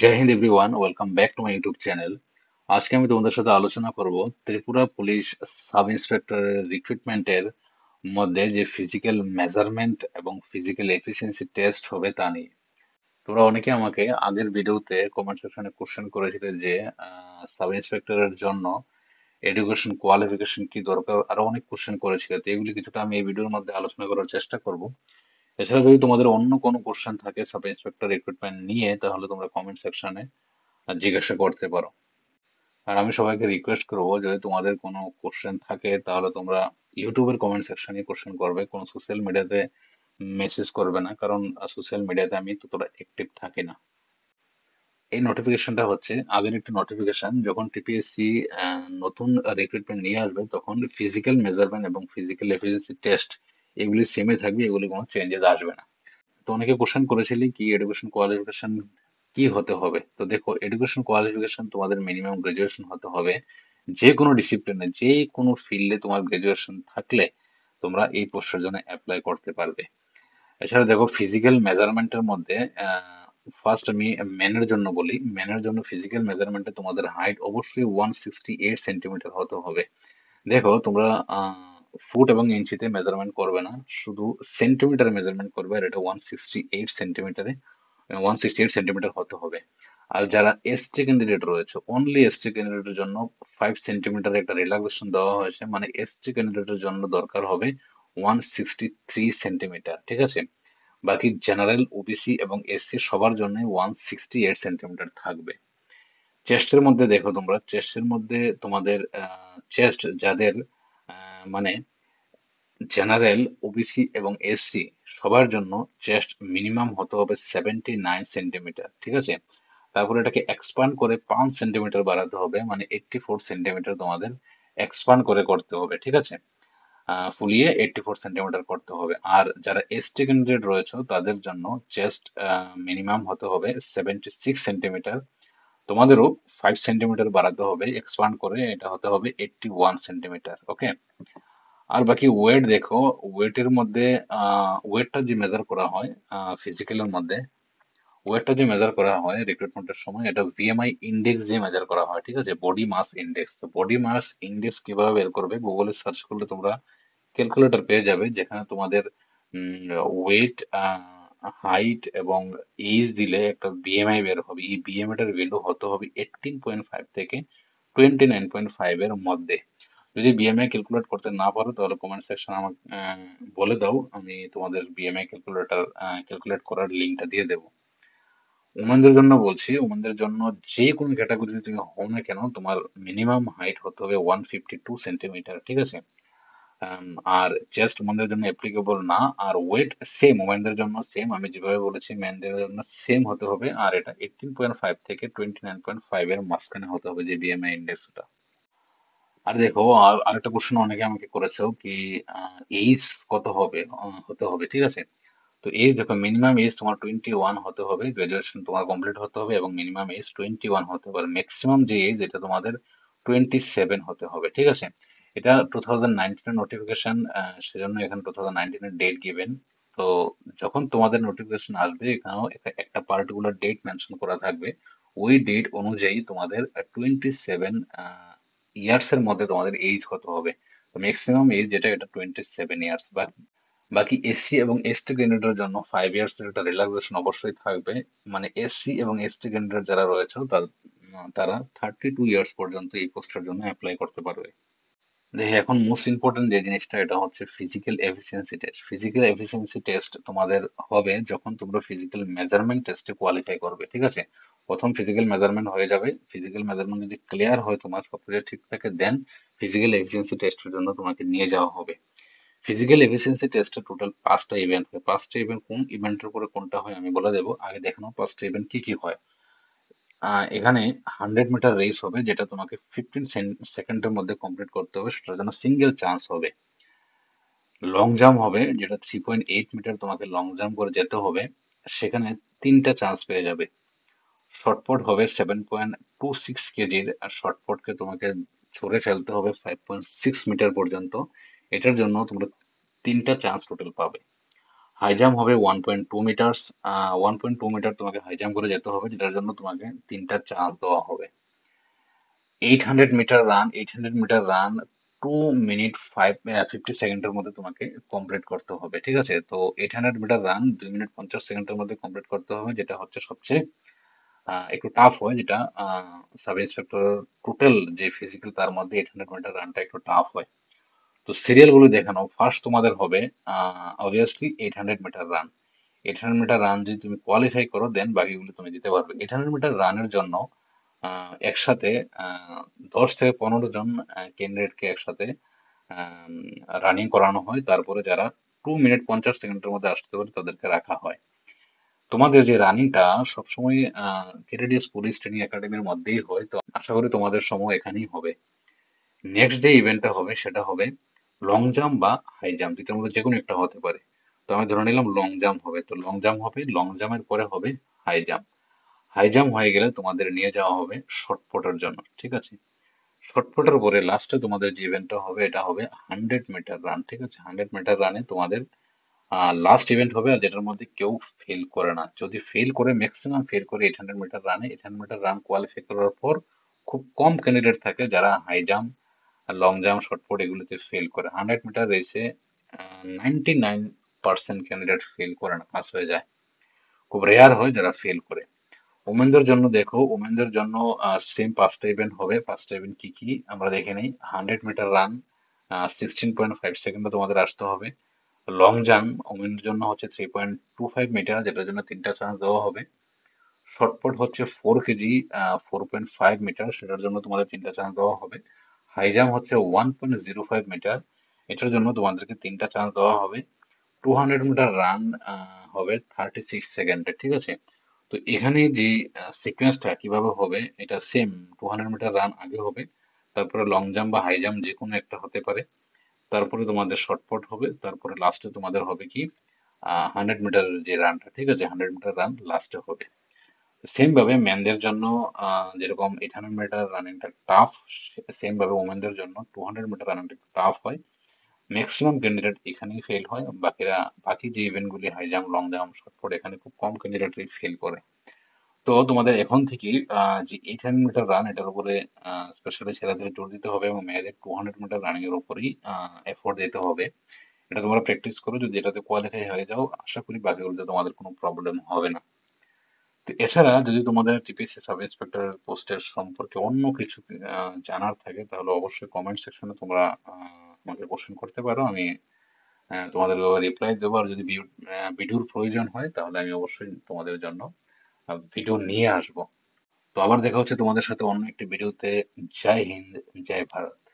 জয় হিন্দ everyone welcome back to my YouTube channel আজকে আমি তোমাদের সাথে আলোচনা করব ত্রিপুরা পুলিশ সাব ইন্সপেক্টরের রিক্রুটমেন্টের মধ্যে যে ফিজিক্যাল মেজারমেন্ট এবং ফিজিক্যাল এফিসিয়েন্সি টেস্ট হবে তা নিয়ে তোমরা অনেকে আমাকে আগের ভিডিওতে কমেন্ট সেকশনে কোশ্চেন করেছিলে যে সাব ইন্সপেক্টরের জন্য এডুকেশন কোয়ালিফিকেশন কি দরকার আরো অনেক কোশ্চেন করেছিল তো এগুলি কিছুটা আমি এই ভিডিওর মধ্যে আলোচনা করার চেষ্টা করবো এছাড়া যদি তোমাদের অন্য কোনো কোশ্চেন থাকে সাব ইন্সপেক্টর রিক্রুটমেন্ট নিয়ে তাহলে তোমরা কমেন্ট সেকশনে জিজ্ঞাসা করতে পারো আর আমি সবাইকে রিকোয়েস্ট করবো যদি তোমাদের কোনো কোশ্চেন থাকে তাহলে তোমরা ইউটিউবের কমেন্ট সেকশনে কোশ্চেন করবে কোনো সোশ্যাল মিডিয়াতে মেসেজ করবে না কারণ সোশ্যাল মিডিয়াতে আমি ততটা অ্যাক্টিভ থাকি না এই নোটিফিকেশনটা হচ্ছে আগের একটি নোটিফিকেশন যখন টিপিএসসি নতুন রিক্রুটমেন্ট নিয়ে আসবে তখন ফিজিক্যাল মেজারমেন্ট এবং ফিজিক্যাল এফিসিয়েন্সি টেস্ট এগুলি সেমে থাকবে এগুলি কোনো চেঞ্জেস আসবে না তো অনেকে কোশ্চেন করেছিলেন কি এডুকেশন কোয়ালিফিকেশন কি হতে হবে তো দেখো এডুকেশন কোয়ালিফিকেশন তোমাদের মিনিমাম গ্রাজুয়েশন হতে হবে যে কোনো ডিসিপ্লিনে যে কোনো ফিল্ডে তোমার গ্রাজুয়েশন থাকলে তোমরা এই পোস্টের জন্য অ্যাপ্লাই করতে পারবে এছাড়া দেখো ফিজিক্যাল মেজারমেন্টের মধ্যে ফার্স্ট আমি ম্যানের জন্য বলি ম্যানের জন্য ফিজিক্যাল মেজারমেন্টে তোমাদের হাইট অবশ্যই ওয়ান সিক্সটি এইট সেন্টিমিটার হতে হবে দেখো তোমরা আহ ফুট এবং ইঞ্চিতে মেজারমেন্ট করবে না শুধু সেন্টিমিটারে মেজারমেন্ট করবে আর এটা ওয়ান সিক্সটি এইট সেন্টিমিটারে ওয়ান সিক্সটি এইট সেন্টিমিটার হতে হবে আর যারা এসটি ক্যান্ডিডেট রয়েছে অনলি এসটি ক্যান্ডিডেটের জন্য ফাইভ সেন্টিমিটারের একটা রিল্যাক্সেশন দেওয়া হয়েছে মানে এসটি ক্যান্ডিডেটের জন্য দরকার হবে ওয়ান সিক্সটি থ্রি সেন্টিমিটার ঠিক আছে বাকি জেনারেল ওবিসি এবং এসসি সবার জন্য ওয়ান সিক্সটি এইট সেন্টিমিটার থাকবে চেস্টের মধ্যে দেখো তোমরা চেস্টের মধ্যে তোমাদের চেস্ট যাদের মানে জেনারেল ওবিসি এবং এসসি সবার জন্য চেস্ট মিনিমাম হতে হবে সেভেন্টি নাইন সেন্টিমিটার ঠিক আছে তারপরে এটাকে এক্সপান্ড করে পাঁচ সেন্টিমিটার বাড়াতে হবে মানে এইটটি ফোর সেন্টিমিটার তোমাদের এক্সপান্ড করে করতে হবে ঠিক আছে ফুলিয়ে এইটটি ফোর সেন্টিমিটার করতে হবে আর যারা এসটি ক্যান্ডিডেট রয়েছে তাদের জন্য চেস্ট মিনিমাম হতে হবে সেভেন্টি সিক্স সেন্টিমিটার তোমাদেরও ফাইভ সেন্টিমিটার বাড়াতে হবে এক্সপান্ড করে এটা হতে হবে এইটটি ওয়ান সেন্টিমিটার ওকে আর বাকি ওয়েট দেখো ওয়েটের মধ্যে ওয়েটটা যে মেজার করা হয় ফিজিক্যালের মধ্যে ওয়েটটা যে মেজার করা হয় রিক্রুটমেন্টের সময় এটা ভিএমআই ইন্ডেক্স দিয়ে মেজার করা হয় ঠিক আছে বডি মাস ইন্ডেক্স তো বডি মাস ইন্ডেক্স কিভাবে বের করবে গুগলে সার্চ করলে তোমরা ক্যালকুলেটর পেয়ে যাবে যেখানে তোমাদের ওয়েট আহ হাইট এবং এইজ দিলে একটা বিএমআই বের হবে এই বিএমআইটার ভ্যালু হতে হবে এইটিন পয়েন্ট ফাইভ থেকে টোয়েন্টি নাইন পয়েন্ট ফাইভের মধ্যে যদি বিএমআই ক্যালকুলেট করতে না পারো তাহলে কমেন্ট সেকশন আমাকে বলে দাও আমি তোমাদের বিএমআই ক্যালকুলেটার ক্যালকুলেট করার লিঙ্কটা দিয়ে দেবো ওমেনদের জন্য বলছি ওমেনদের জন্য যে কোনো ক্যাটাগরিতে তুমি হও না কেন তোমার মিনিমাম হাইট হতে হবে ওয়ান ফিফটি টু সেন্টিমিটার ঠিক আছে আর চেস্ট মহিলাদের জন্য অ্যাপ্লিকেবল না আর ওয়েট সেম ওমেনদের জন্য সেম আমি যেভাবে বলেছি ম্যানদের জন্য সেম হতে হবে আর এটা এইটিন থেকে টোয়েন্টি এর মাঝখানে হতে হবে যে বিএমআই ইন্ডেক্সটা আর দেখো আর আরেকটা কোশ্চেন অনেকে আমাকে করেছো কি এইজ কত হবে হতে হবে ঠিক আছে তো এই দেখো মিনিমাম এজ তোমার টোয়েন্টি ওয়ান হতে হবে গ্রাজুয়েশন তোমার কমপ্লিট হতে হবে এবং মিনিমাম এজ টোয়েন্টি ওয়ান হতে পারে ম্যাক্সিমাম যে এজ এটা তোমাদের টোয়েন্টি সেভেন হতে হবে ঠিক আছে এটা টু থাউজেন্ড নাইনটিনের নোটিফিকেশান সেজন্য এখানে টু থাউজেন্ড নাইনটিনের ডেট গিভেন তো যখন তোমাদের নোটিফিকেশন আসবে এখানেও একটা পার্টিকুলার ডেট মেনশন করা থাকবে ওই ডেট অনুযায়ী তোমাদের টোয়েন্টি সেভেন ইয়ার্স এর মধ্যে তোমাদের এইজ কত হবে তো ম্যাক্সিমাম এজ যেটা এটা টোয়েন্টি সেভেন ইয়ার্স বা বাকি এসসি এবং এসটি ক্যান্ডিডেটের জন্য ফাইভ ইয়ার্স এর একটা রিল্যাক্সেশন অবশ্যই থাকবে মানে এসসি এবং এসটি ক্যান্ডিডেট যারা রয়েছে তারা থার্টি টু ইয়ার্স পর্যন্ত এই পোস্টের জন্য অ্যাপ্লাই করতে পারবে দেখি এখন মোস্ট ইম্পর্টেন্ট যে জিনিসটা এটা হচ্ছে physical efficiency test physical efficiency test তোমাদের হবে যখন তোমরা ফিজিক্যাল মেজারমেন্ট টেস্টে কোয়ালিফাই করবে ঠিক আছে প্রথম ফিজিক্যাল মেজারমেন্ট হয়ে যাবে ফিজিক্যাল মেজারমেন্ট যদি ক্লিয়ার হয় তোমার সফটওয়্যার ঠিক থাকে দেন ফিজিক্যাল এফিসিয়েন্সি টেস্টের জন্য তোমাকে নিয়ে যাওয়া হবে ফিজিক্যাল এফিসিয়েন্সি টেস্টে টোটাল পাঁচটা ইভেন্ট হয় পাঁচটা ইভেন্ট কোন ইভেন্টের উপরে কোনটা হয় আমি বলে দেবো আগে দেখে নাও পাঁচটা ইভেন্ট কি কি হয় এখানে হান্ড্রেড মিটার রেস হবে যেটা তোমাকে ফিফটিন সেকেন্ডের মধ্যে কমপ্লিট করতে হবে সেটার জন্য সিঙ্গেল চান্স হবে লং জাম্প হবে যেটা থ্রি পয়েন্ট এইট মিটার তোমাকে লং জাম্প করে যেতে হবে সেখানে তিনটা চান্স পেয়ে যাবে শর্টপট হবে সেভেন পয়েন্ট টু সিক্স কেজির আর শর্টপটকে তোমাকে ছড়ে ফেলতে হবে ফাইভ পয়েন্ট সিক্স মিটার পর্যন্ত এটার জন্য তোমরা তিনটা চান্স টোটাল পাবে হাই জাম্প হবে one point two meters one point two meter তোমাকে হাই জাম্প করে যেতে হবে যেটার জন্য তোমাকে তিনটা চান্স দেওয়া হবে eight hundred meter run eight hundred meter run two minute five fifty সেকেন্ডের মধ্যে তোমাকে কমপ্লিট করতে হবে ঠিক আছে তো এইট হান্ড্রেড মিটার রান দুই মিনিট পঞ্চাশ সেকেন্ডের মধ্যে কমপ্লিট করতে হবে যেটা হচ্ছে সবচেয়ে একটু টাফ হয় যেটা সাব ইন্সপেক্টর টোটাল যে ফিজিক্যাল তার মধ্যে এইট হান্ড্রেড মিটার রানটা একটু টাফ হয় তো সিরিয়ালগুলো দেখে নাও ফার্স্ট তোমাদের হবে obviously eight hundred meter run eight hundred meter run যদি তুমি কোয়ালিফাই করো দেন বাকিগুলো তুমি দিতে পারবে এইট হান্ড্রেড মিটার রানের জন্য একসাথে দশ থেকে পনেরো জন ক্যান্ডিডেটকে একসাথে রানিং করানো হয় তারপরে যারা টু মিনিট পঞ্চাশ সেকেন্ডের মধ্যে আসতে পারে তাদেরকে রাখা হয় তোমাদের যে রানিংটা সবসময় কেটিডিএস পুলিশ ট্রেনিং একাডেমির মধ্যেই হয় তো আশা করি তোমাদের সময় এখানেই হবে নেক্সট ডে ইভেন্টটা হবে সেটা হবে লং জাম্প বা হাই জাম্প দুটোর মধ্যে যে কোনো একটা হতে পারে তো আমি ধরে নিলাম লং জাম্প হবে তো লং জাম্প হবে লং জাম্পের পরে হবে হাই জাম্প হাই জাম্প হয়ে গেলে তোমাদের নিয়ে যাওয়া হবে শর্ট পুটের জন্য ঠিক আছে শর্ট পুটের পরে লাস্টে তোমাদের যে ইভেন্টটা হবে এটা হবে হান্ড্রেড মিটার রান ঠিক আছে হান্ড্রেড মিটার রানে তোমাদের লাস্ট ইভেন্ট হবে আর যেটার মধ্যে কেউ ফেল করে না যদি ফেল করে ম্যাক্সিমাম ফেল করে এইট হান্ড্রেড মিটার রানে eight hundred meter run qualify করার পর খুব কম ক্যান্ডিডেট থাকে যারা high jump long jump shot put এগুলোতে ফেল করে হান্ড্রেড মিটার রেসে ninety nine percent candidate fail করে না পাস হয়ে যায় খুব রেয়ার হয় যারা ফেল করে ওমেনদের জন্য দেখো ওমেনদের জন্য সেম পাঁচটা ইভেন্ট হবে পাঁচটা ইভেন্ট কী কী আমরা দেখে নিই hundred meter run sixteen point five সেকেন্ডে তোমাদের আসতে হবে লং জাম্প ওমেনের জন্য হচ্ছে three point two five meter যেটার জন্য তিনটা চান্স দেওয়া হবে শর্টপট হচ্ছে four KG four point five meter সেটার জন্য তোমাদের তিনটা চান্স দেওয়া হবে হাই জাম্প হচ্ছে one point zero five meter এটার জন্য তোমাদেরকে তিনটা চান্স দেওয়া হবে টু হান্ড্রেড মিটার রান হবে থার্টি সিক্স সেকেন্ডে ঠিক আছে তো এখানে যে সিকোয়েন্সটা কিভাবে হবে এটা same two hundred meter run আগে হবে তারপরে লং জাম্প বা হাই জাম্প যে কোনো একটা হতে পারে তারপরে তোমাদের শর্টপট হবে তারপরে লাস্টে তোমাদের হবে কি হান্ড্রেড মিটারের যে রানটা ঠিক আছে হান্ড্রেড মিটার রান লাস্টে হবে সেম ভাবে ম্যানদের জন্য যেরকম এইট হান্ড্রেড মিটার রানিংটা টাফ সেম ভাবে ওমেনদের জন্য টু হান্ড্রেড মিটার রানিংটা টাফ হয় ম্যাক্সিমাম ক্যান্ডিডেট এখানেই ফেল হয় বাকিরা বাকি যে ইভেন্টগুলি হয় জাম্প লং জাম্প শর্টপুট এখানে খুব কম ক্যান্ডিডেটই ফেল করে তো তোমাদের এখন থেকে যে এইট হান্ড্রেড মিটার রান এটার উপরে স্পেশালি ছেলেদের জোর দিতে হবে এবং মেয়েদের টু হান্ড্রেড মিটার রানিং এর উপরেই এফোর্ট দিতে হবে এটা তোমরা প্র্যাকটিস করো যদি এটাতে কোয়ালিফাই হয়ে যাও আশা করি বাকিগুলোতে তোমাদের কোনো প্রবলেম হবে না এছাড়া যদি তোমাদের টিপিসি সাব ইন্সপেক্টর পোস্টের সম্পর্কে অন্য কিছু জানার থাকে তাহলে অবশ্যই কমেন্ট সেকশনে তোমরা আমাকে কোশ্চেন করতে পারো আমি তোমাদের রিপ্লাই দেবো আর যদি ভিডিওর প্রয়োজন হয় তাহলে আমি অবশ্যই তোমাদের জন্য ভিডিও নিয়ে আসব তো আবার দেখা হচ্ছে তোমাদের সাথে অন্য একটি ভিডিওতে জয় হিন্দ জয় ভারত